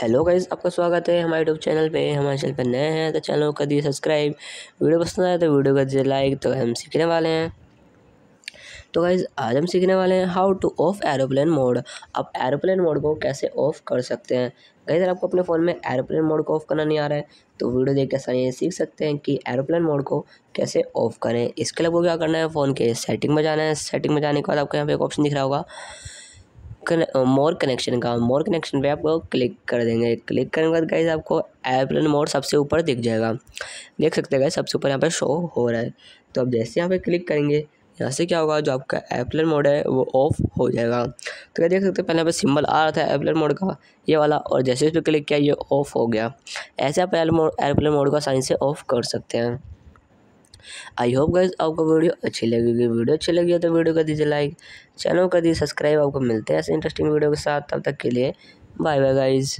hello guys आपका स्वागत है हमारे यूट्यूब चैनल पे हमारे चैनल पे नए हैं तो चैनल कर दिए सब्सक्राइब वीडियो पसंद आए तो वीडियो कर दिए लाइक तो हम सीखने वाले हैं तो गाइज आज हम सीखने वाले हैं how to off aeroplane mode आप एरोप्लेन मोड को कैसे ऑफ कर सकते हैं गाइज अगर आपको अपने फ़ोन में एरोप्लेन मोड को ऑफ करना नहीं आ रहा है तो वीडियो देख के आसानी सीख सकते हैं कि एरोप्लेन मोड को कैसे ऑफ करें इसके लिए आपको क्या करना है फ़ोन के सेटिंग में जाना है सेटिंग में जाने के बाद आपको यहाँ पे एक ऑप्शन दिख रहा होगा मोर कनेक्शन uh, का मोर कनेक्शन पे आपको क्लिक कर देंगे क्लिक करने के बाद गाइज आपको एयरप्लेन मोड सबसे ऊपर दिख जाएगा देख सकते हैं गाइज सबसे ऊपर यहाँ पे शो हो रहा है तो आप जैसे यहाँ पे क्लिक करेंगे यहाँ से क्या होगा जो आपका एयरप्लेन मोड है वो ऑफ हो जाएगा तो क्या देख सकते हैं पहले यहाँ पर सिंबल आ रहा था एयरप्लेन मोड का ये वाला और जैसे इस पर क्लिक किया ये ऑफ हो गया ऐसे आप एयरप्लेन मोड का साइन से ऑफ कर सकते हैं आई होप गाइज आपको वीडियो अच्छी लगेगी वीडियो अच्छी लगी हो तो वीडियो कर दीजिए लाइक चैनल कर दीजिए सब्सक्राइब आपको मिलते हैं ऐसे इंटरेस्टिंग वीडियो के साथ तब तक के लिए बाय बाय गाइज़